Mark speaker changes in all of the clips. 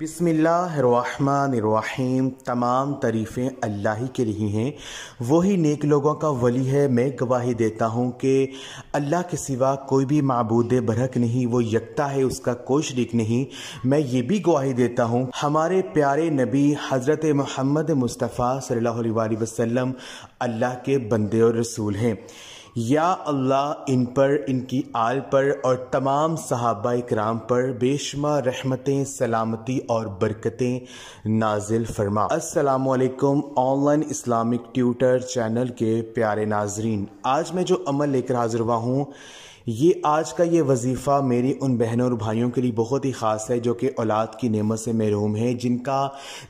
Speaker 1: बिसमीम तमाम तरीफ़ें अल्लाह ही के लिए हैं वही नेक लोगों का वली है मैं गवाही देता हूँ कि अल्लाह के सिवा कोई भी मबूद बरहक नहीं वो यकता है उसका कोई शरीक नहीं मैं ये भी गवाही देता हूँ हमारे प्यारे नबी हज़रत महमद मुस्तफ़ा सल्ला वसम अल्लाह के बंदे और रसूल हैं या अल्लाह इन पर इनकी आल पर और तमाम सहाबा कराम पर बेशमा रहमतें सलामती और बरकतें नाजिल फरमा असलकम ऑनलाइन इस्लामिक ट्यूटर चैनल के प्यारे नाजरीन आज मैं जो अमल लेकर हाजिर हुआ हूँ ये आज का ये वजीफ़ा मेरी उन बहनों और भाइयों के लिए बहुत ही ख़ास है जो कि औलाद की नेमत से महरूम है जिनका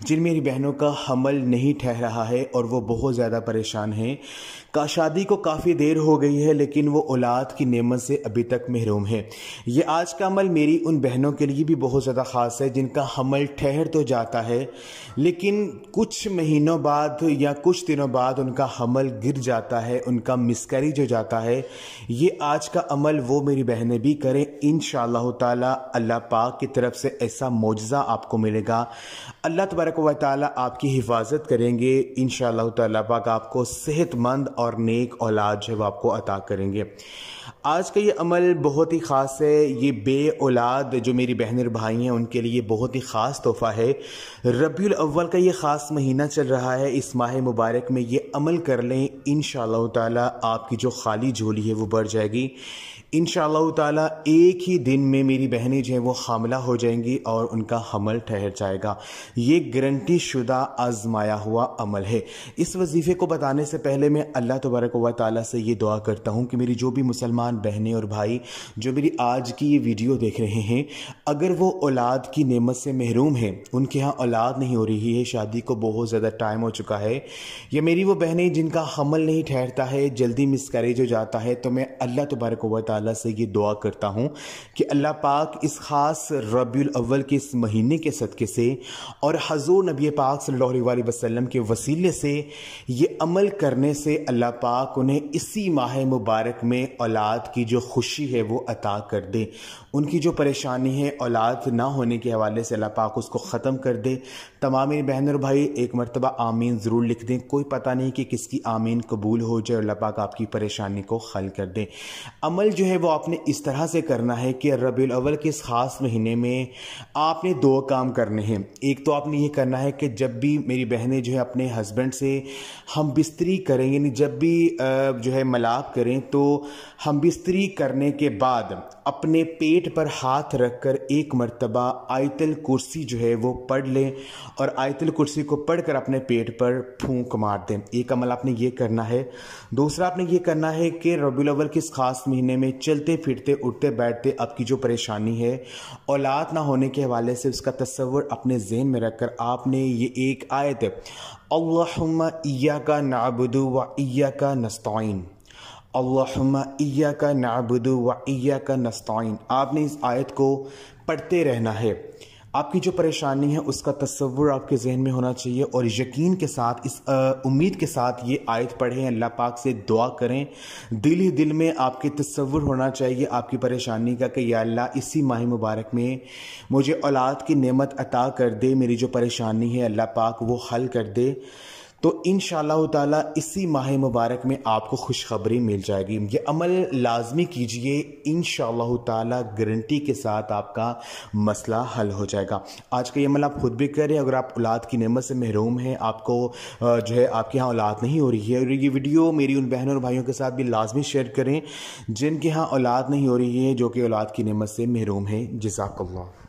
Speaker 1: जिन मेरी बहनों का हमल नहीं ठहर रहा है और वो बहुत ज़्यादा परेशान हैं का शादी को काफ़ी देर हो गई है लेकिन वो औलाद की नेमत से अभी तक महरूम है ये आज का अमल मेरी उन बहनों के लिए भी बहुत ज़्यादा ख़ास है जिनका हमल ठहर तो जाता है लेकिन कुछ महीनों बाद या कुछ दिनों बाद उनका हमल गिर जाता है उनका मिसकैरिज हो जाता है ये आज का अमल वो मेरी बहनें भी करें इन शाह अल्लाह पाक की तरफ से ऐसा मुआजा आपको मिलेगा अल्लाह तबरक व ताली आपकी हिफाजत करेंगे इन शाह पाक आपको सेहतमंद और नेक औलाद जो है वो आपको अता करेंगे आज का ये अमल बहुत ही ख़ास है ये बे औलाद जो मेरी बहन और भाई हैं उनके लिए बहुत ही ख़ास तोहफ़ा है रबी अव्वल का ये ख़ास महीना चल रहा है इस माह मुबारक में ये अमल कर लें इन ताला आपकी जो खाली झोली है वो बढ़ जाएगी इन ताला एक ही दिन में मेरी बहनें जो हैं वो हामला हो जाएंगी और उनका हमल ठहर जाएगा ये गारंटी शुदा आजमाया हुआ अमल है इस वजीफ़े को बताने से पहले मैं अल्लाह तबारक व ताली से ये दुआ करता हूँ कि मेरी जो भी मुसलमान बहनें और भाई जो मेरी आज की ये वीडियो देख रहे हैं अगर वो औलाद की नमत से महरूम है उनके यहाँ औलाद नहीं हो रही है शादी को बहुत ज़्यादा टाइम हो चुका है या मेरी वो बहनें जिनका हमल नहीं ठहरता है जल्दी मिसकरेज हो जाता है तो मैं अल्लाह तबारक व ताला से ये दुआ करता हूँ कि अल्लाह पाक इस ख़ास रबील अव्वल के इस महीने के सदक़े से और हजूर नबी पाक सल्लल्लाहु अलैहि वसल्लम के वसीले से ये अमल करने से अल्लाह पाक उन्हें इसी माह मुबारक में औलाद की जो खुशी है वो अता कर दे उनकी जो परेशानी है औलाद ना होने के हवाले से अल्लाह पाक उसको ख़त्म कर दे तमाम बहन और भाई एक मरतबा आमीन ज़रूर लिख दें कोई पता नहीं कि किसकी आमीन कबूल हो जाए अल्लाह पाक आपकी परेशानी को हल कर दें अमल जो है वो आपने इस तरह से करना है कि रबी अव्वल के इस ख़ास महीने में आपने दो काम करने हैं एक तो आपने ये करना है कि जब भी मेरी बहनें जो है अपने हस्बैंड से हम बिस्तरी करें यानी जब भी जो है मलाप करें तो हम बिस्तरी करने के बाद अपने पेट पर हाथ रख कर एक मरतबा आयतल कुर्सी जो है वो पढ़ लें और आयतल कुर्सी को पढ़ कर अपने पेट पर फूंक मार दें एक अमल आपने ये करना है दूसरा आपने ये करना है कि रबी अव्वल के इस ख़ास महीने में चलते फिरते उठते बैठते आपकी जो परेशानी है औलाद ना होने के हवाले से उसका तस्वर अपने जहन में रखकर आपने ये एक आयत अल्लाह का नाबुदू व ईया का नस्ताइन अल्लाहुम्मा इया का नाबुदू व इया का नस्ताइन आपने इस आयत को पढ़ते रहना है आपकी जो परेशानी है उसका तस्वुर आपके जहन में होना चाहिए और यकीन के साथ इस उम्मीद के साथ ये आयत पढ़ें अल्लाह पाक से दुआ करें दिल ही दिल में आपके तस्वुर होना चाहिए आपकी परेशानी का कि या अल्लाह इसी माह मुबारक में मुझे औलाद की नेमत अता कर दे मेरी जो परेशानी है अल्लाह पाक वो हल कर दे तो इन ताला इसी माह मुबारक में आपको खुशखबरी मिल जाएगी ये अमल लाजमी कीजिए इन ताला गारंटी के साथ आपका मसला हल हो जाएगा आज का ये अमल आप खुद भी करें अगर आप औलाद की नमत से महरूम हैं आपको जो है आपके यहाँ औलाद नहीं हो रही है और ये वीडियो मेरी उन बहनों और भाइयों के साथ भी लाजमी शेयर करें जिनके यहाँ औलाद नहीं हो रही है जो कि औलाद की नमत से महरूम है जिसाक